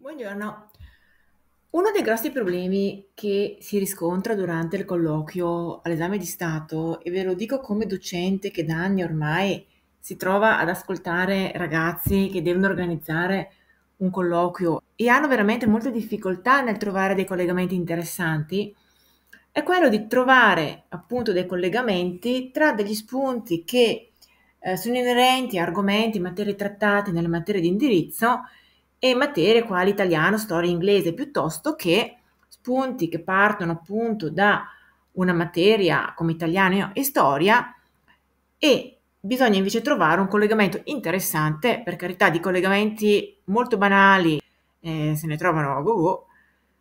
Buongiorno. Uno dei grossi problemi che si riscontra durante il colloquio all'esame di Stato, e ve lo dico come docente che da anni ormai si trova ad ascoltare ragazzi che devono organizzare un colloquio e hanno veramente molte difficoltà nel trovare dei collegamenti interessanti, è quello di trovare appunto dei collegamenti tra degli spunti che eh, sono inerenti a argomenti, materie trattate nelle materie di indirizzo e materie quali italiano, storia inglese, piuttosto che spunti che partono appunto da una materia come italiano e storia e bisogna invece trovare un collegamento interessante, per carità di collegamenti molto banali eh, se ne trovano a Google,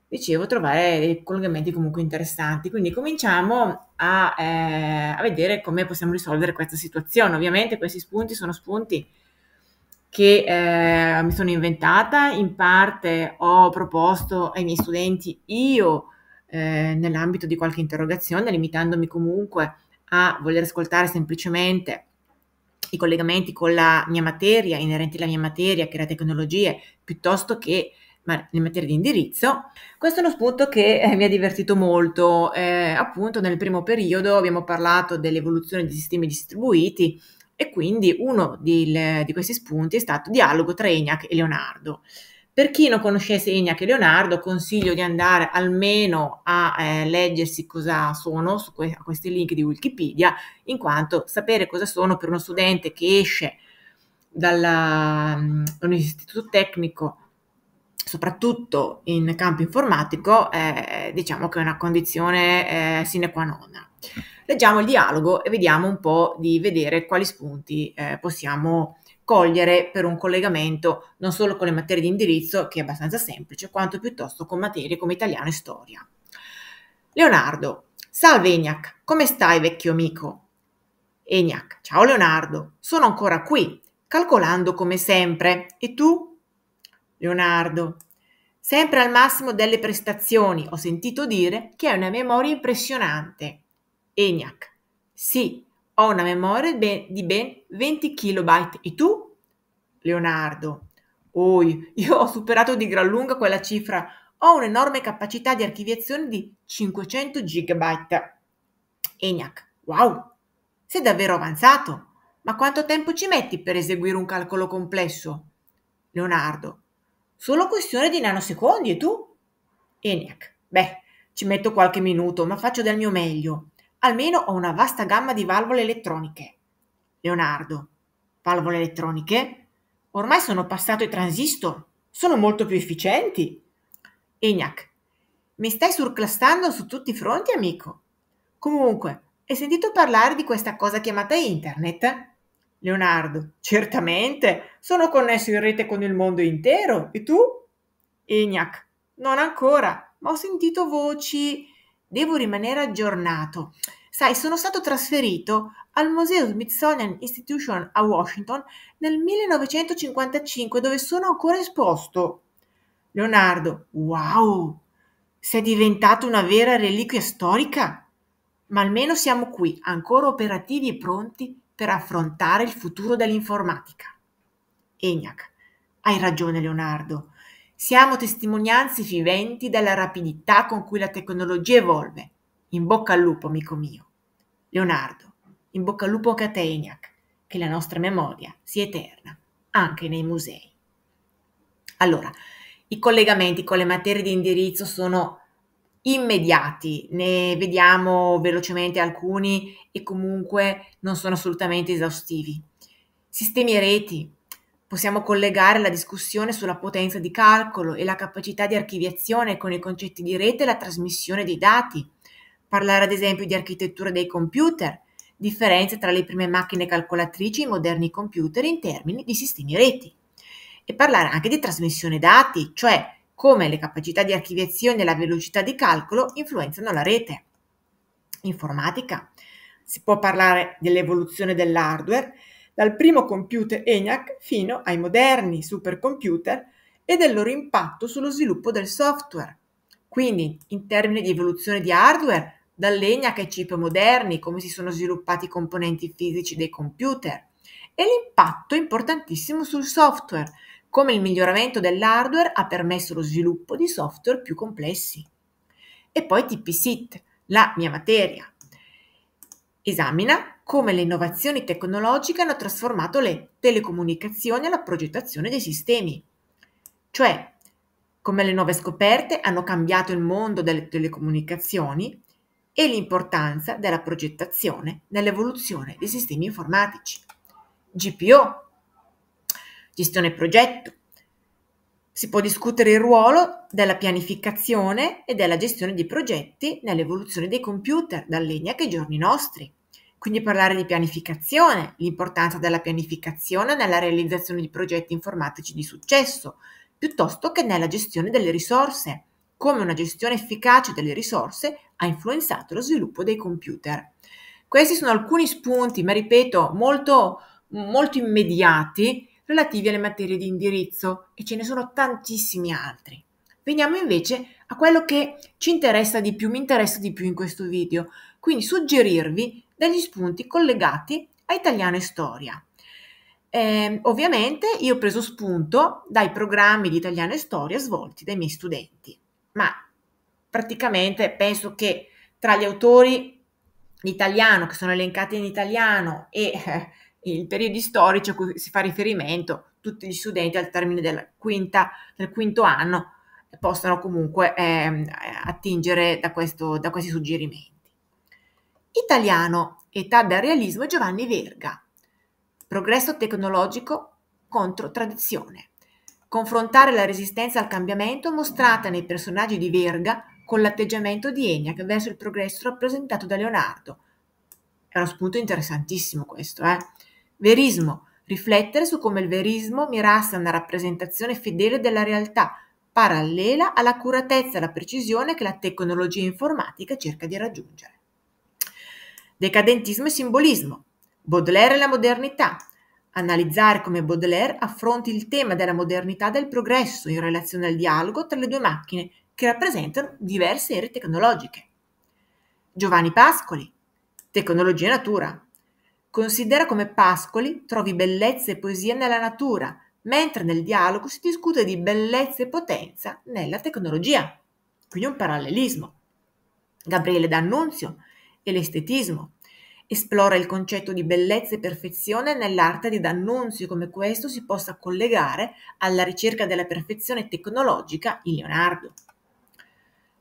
dicevo trovare dei collegamenti comunque interessanti. Quindi cominciamo a, eh, a vedere come possiamo risolvere questa situazione. Ovviamente questi spunti sono spunti che eh, mi sono inventata, in parte ho proposto ai miei studenti io eh, nell'ambito di qualche interrogazione, limitandomi comunque a voler ascoltare semplicemente i collegamenti con la mia materia, inerenti alla mia materia, che era tecnologie, piuttosto che in materia di indirizzo. Questo è uno spunto che eh, mi ha divertito molto. Eh, appunto, nel primo periodo abbiamo parlato dell'evoluzione dei sistemi distribuiti e quindi uno di, di questi spunti è stato dialogo tra Eniac e Leonardo. Per chi non conoscesse Eniac e Leonardo, consiglio di andare almeno a eh, leggersi cosa sono su que- questi link di Wikipedia, in quanto sapere cosa sono per uno studente che esce dalla, da mm, un istituto tecnico, soprattutto in campo informatico, eh, diciamo che è una condizione eh, sine qua non leggiamo il dialogo e vediamo un po' di vedere quali spunti eh, possiamo cogliere per un collegamento non solo con le materie di indirizzo, che è abbastanza semplice, quanto piuttosto con materie come italiano e storia. Leonardo, salve Egnac, come stai vecchio amico? Egnac, ciao Leonardo, sono ancora qui, calcolando come sempre, e tu? Leonardo, sempre al massimo delle prestazioni, ho sentito dire che hai una memoria impressionante. ENIAC. Sì, ho una memoria di ben 20 KB. E tu? Leonardo. Oh, io ho superato di gran lunga quella cifra. Ho un'enorme capacità di archiviazione di 500 GB. ENIAC. Wow! Sei davvero avanzato. Ma quanto tempo ci metti per eseguire un calcolo complesso? Leonardo. Solo questione di nanosecondi e tu? ENIAC. Beh, ci metto qualche minuto, ma faccio del mio meglio almeno ho una vasta gamma di valvole elettroniche. Leonardo, valvole elettroniche? Ormai sono passato ai transistor, sono molto più efficienti. Ignac, mi stai surclassando su tutti i fronti, amico. Comunque, hai sentito parlare di questa cosa chiamata internet? Leonardo, certamente, sono connesso in rete con il mondo intero. E tu? Ignac, non ancora, ma ho sentito voci devo rimanere aggiornato. Sai, sono stato trasferito al Museo Smithsonian Institution a Washington nel 1955, dove sono ancora esposto. Leonardo, wow! Sei diventato una vera reliquia storica? Ma almeno siamo qui, ancora operativi e pronti per affrontare il futuro dell'informatica. Egnac, hai ragione Leonardo, siamo testimonianze viventi della rapidità con cui la tecnologia evolve. In bocca al lupo, amico mio. Leonardo, in bocca al lupo Cateniac, che la nostra memoria sia eterna, anche nei musei. Allora, i collegamenti con le materie di indirizzo sono immediati, ne vediamo velocemente alcuni e comunque non sono assolutamente esaustivi. Sistemi e reti, Possiamo collegare la discussione sulla potenza di calcolo e la capacità di archiviazione con i concetti di rete e la trasmissione dei dati. Parlare ad esempio di architettura dei computer, differenze tra le prime macchine calcolatrici e i moderni computer in termini di sistemi reti. E parlare anche di trasmissione dati, cioè come le capacità di archiviazione e la velocità di calcolo influenzano la rete. Informatica. Si può parlare dell'evoluzione dell'hardware dal primo computer ENIAC fino ai moderni supercomputer e del loro impatto sullo sviluppo del software. Quindi, in termini di evoluzione di hardware, dall'ENIAC ai chip moderni, come si sono sviluppati i componenti fisici dei computer, e l'impatto importantissimo sul software, come il miglioramento dell'hardware ha permesso lo sviluppo di software più complessi. E poi TP-SIT, la mia materia. Esamina come le innovazioni tecnologiche hanno trasformato le telecomunicazioni e la progettazione dei sistemi. Cioè, come le nuove scoperte hanno cambiato il mondo delle telecomunicazioni e l'importanza della progettazione nell'evoluzione dei sistemi informatici. GPO, gestione progetto. Si può discutere il ruolo della pianificazione e della gestione di progetti nell'evoluzione dei computer dall'ENIAC ai giorni nostri. Quindi parlare di pianificazione, l'importanza della pianificazione nella realizzazione di progetti informatici di successo, piuttosto che nella gestione delle risorse, come una gestione efficace delle risorse ha influenzato lo sviluppo dei computer. Questi sono alcuni spunti, ma ripeto, molto, molto immediati relativi alle materie di indirizzo e ce ne sono tantissimi altri. Veniamo invece a quello che ci interessa di più, mi interessa di più in questo video, quindi suggerirvi dagli spunti collegati a Italiano e Storia. Eh, ovviamente io ho preso spunto dai programmi di Italiano e Storia svolti dai miei studenti, ma praticamente penso che tra gli autori di italiano che sono elencati in italiano e eh, i periodi storici a cui si fa riferimento, tutti gli studenti al termine del, quinta, del quinto anno eh, possano comunque eh, attingere da, questo, da questi suggerimenti. Italiano, età del realismo Giovanni Verga. Progresso tecnologico contro tradizione. Confrontare la resistenza al cambiamento mostrata nei personaggi di Verga con l'atteggiamento di Eniac verso il progresso rappresentato da Leonardo. È uno spunto interessantissimo questo, eh? Verismo. Riflettere su come il verismo mirasse a una rappresentazione fedele della realtà, parallela all'accuratezza e alla precisione che la tecnologia informatica cerca di raggiungere. Decadentismo e simbolismo. Baudelaire e la modernità. Analizzare come Baudelaire affronti il tema della modernità del progresso in relazione al dialogo tra le due macchine che rappresentano diverse ere tecnologiche. Giovanni Pascoli. Tecnologia e natura. Considera come Pascoli trovi bellezza e poesia nella natura, mentre nel dialogo si discute di bellezza e potenza nella tecnologia. Quindi un parallelismo. Gabriele D'Annunzio e l'estetismo. Esplora il concetto di bellezza e perfezione nell'arte di D'Annunzio come questo si possa collegare alla ricerca della perfezione tecnologica in Leonardo.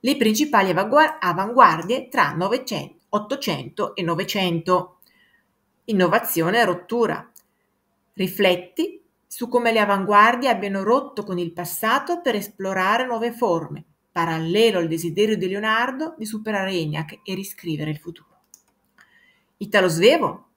Le principali avanguardie tra 900, 800 e 900. Innovazione e rottura. Rifletti su come le avanguardie abbiano rotto con il passato per esplorare nuove forme, parallelo al desiderio di Leonardo di superare Eniac e riscrivere il futuro. Italo Svevo,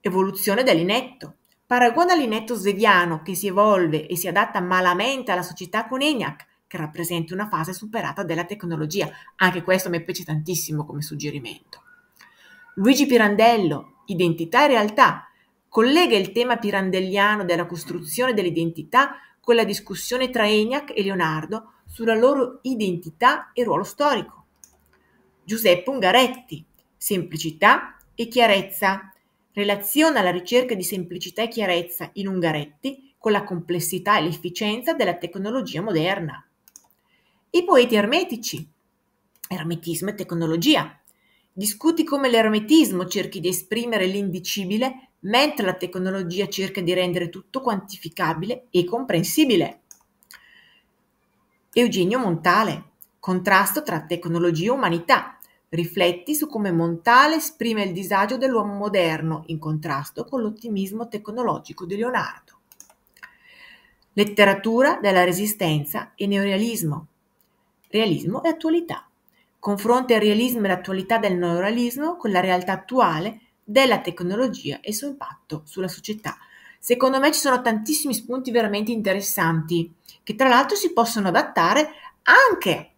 evoluzione dell'inetto. Paragona l'inetto sveviano che si evolve e si adatta malamente alla società con ENIAC, che rappresenta una fase superata della tecnologia. Anche questo mi piace tantissimo come suggerimento. Luigi Pirandello, identità e realtà, collega il tema pirandelliano della costruzione dell'identità quella discussione tra Eniac e Leonardo sulla loro identità e ruolo storico. Giuseppe Ungaretti, semplicità e chiarezza, relaziona la ricerca di semplicità e chiarezza in Ungaretti con la complessità e l'efficienza della tecnologia moderna. I poeti ermetici, ermetismo e tecnologia, discuti come l'ermetismo cerchi di esprimere l'indicibile mentre la tecnologia cerca di rendere tutto quantificabile e comprensibile. Eugenio Montale, contrasto tra tecnologia e umanità. Rifletti su come Montale esprime il disagio dell'uomo moderno in contrasto con l'ottimismo tecnologico di Leonardo. Letteratura della resistenza e neorealismo. Realismo e attualità. Confronta il realismo e l'attualità del neorealismo con la realtà attuale della tecnologia e il suo impatto sulla società. Secondo me ci sono tantissimi spunti veramente interessanti che tra l'altro si possono adattare anche,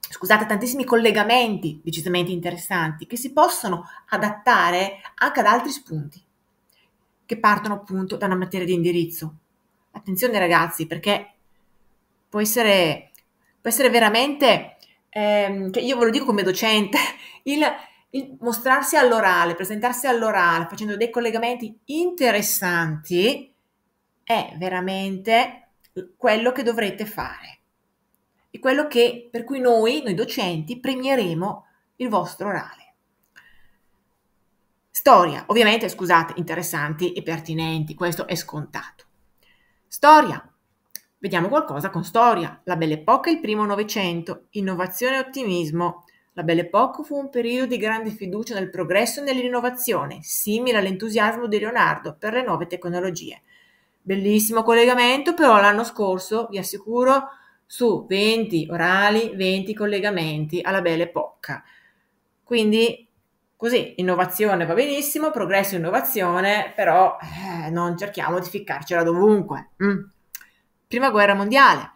scusate, tantissimi collegamenti decisamente interessanti che si possono adattare anche ad altri spunti che partono appunto da una materia di indirizzo. Attenzione ragazzi perché può essere, può essere veramente, ehm, io ve lo dico come docente, il il mostrarsi all'orale, presentarsi all'orale, facendo dei collegamenti interessanti, è veramente quello che dovrete fare. E quello che, per cui noi, noi docenti, premieremo il vostro orale. Storia, ovviamente, scusate, interessanti e pertinenti, questo è scontato. Storia, vediamo qualcosa con storia, la Belle Époque, il primo Novecento, innovazione e ottimismo, la Belle Époque fu un periodo di grande fiducia nel progresso e nell'innovazione, simile all'entusiasmo di Leonardo per le nuove tecnologie. Bellissimo collegamento, però l'anno scorso, vi assicuro, su 20 orali, 20 collegamenti alla Belle Époque. Quindi, così, innovazione va benissimo, progresso e innovazione, però eh, non cerchiamo di ficcarcela dovunque. Mm. Prima guerra mondiale,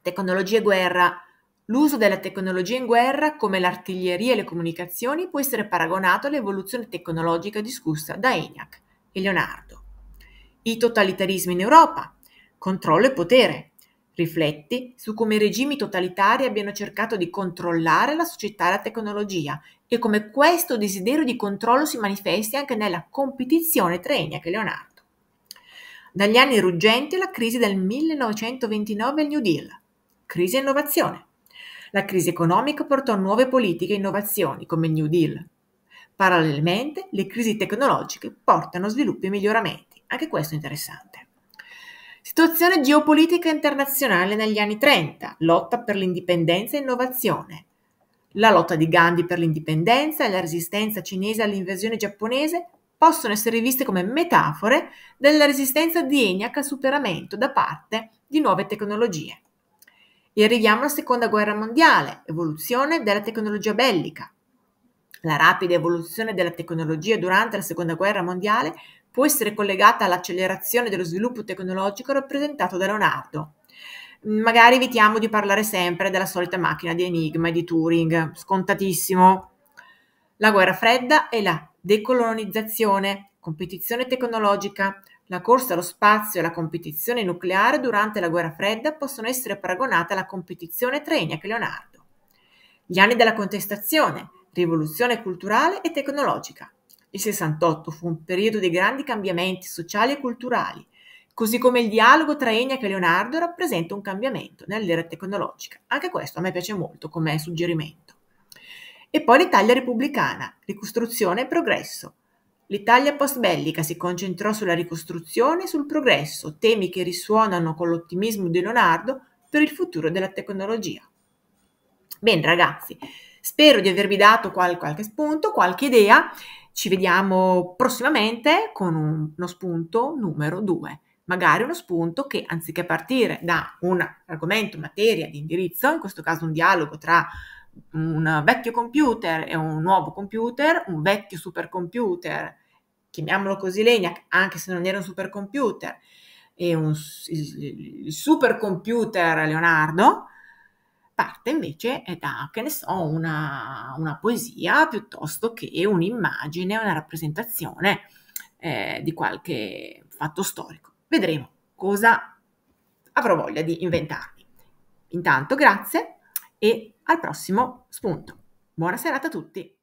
tecnologie e guerra L'uso della tecnologia in guerra, come l'artiglieria e le comunicazioni, può essere paragonato all'evoluzione tecnologica discussa da Eniac e Leonardo. I totalitarismi in Europa, controllo e potere. Rifletti su come i regimi totalitari abbiano cercato di controllare la società e la tecnologia e come questo desiderio di controllo si manifesti anche nella competizione tra Eniac e Leonardo. Dagli anni ruggenti la crisi del 1929 e il New Deal, crisi e innovazione. La crisi economica portò nuove politiche e innovazioni, come il New Deal. Parallelamente, le crisi tecnologiche portano sviluppi e miglioramenti, anche questo interessante. Situazione geopolitica internazionale negli anni 30, lotta per l'indipendenza e innovazione. La lotta di Gandhi per l'indipendenza e la resistenza cinese all'invasione giapponese possono essere viste come metafore della resistenza di ENIAC al superamento da parte di nuove tecnologie. E arriviamo alla seconda guerra mondiale, evoluzione della tecnologia bellica. La rapida evoluzione della tecnologia durante la seconda guerra mondiale può essere collegata all'accelerazione dello sviluppo tecnologico rappresentato da Leonardo. Magari evitiamo di parlare sempre della solita macchina di Enigma e di Turing, scontatissimo. La guerra fredda e la decolonizzazione, competizione tecnologica, la corsa allo spazio e la competizione nucleare durante la guerra fredda possono essere paragonate alla competizione tra Eniac e Leonardo. Gli anni della contestazione, rivoluzione culturale e tecnologica. Il 68 fu un periodo di grandi cambiamenti sociali e culturali, così come il dialogo tra Eniac e Leonardo rappresenta un cambiamento nell'era tecnologica. Anche questo a me piace molto come suggerimento. E poi l'Italia repubblicana, ricostruzione e progresso, L'Italia post-bellica si concentrò sulla ricostruzione e sul progresso, temi che risuonano con l'ottimismo di Leonardo per il futuro della tecnologia. Bene ragazzi, spero di avervi dato qual- qualche spunto, qualche idea. Ci vediamo prossimamente con un- uno spunto numero 2 magari uno spunto che anziché partire da un argomento, materia di indirizzo, in questo caso un dialogo tra un vecchio computer e un nuovo computer, un vecchio supercomputer chiamiamolo così l'ENIAC, anche se non era un supercomputer, e un, il, il supercomputer Leonardo, parte invece eh, da, che ne so, una, una poesia piuttosto che un'immagine, una rappresentazione eh, di qualche fatto storico. Vedremo cosa avrò voglia di inventarmi. Intanto grazie e al prossimo spunto. Buona serata a tutti!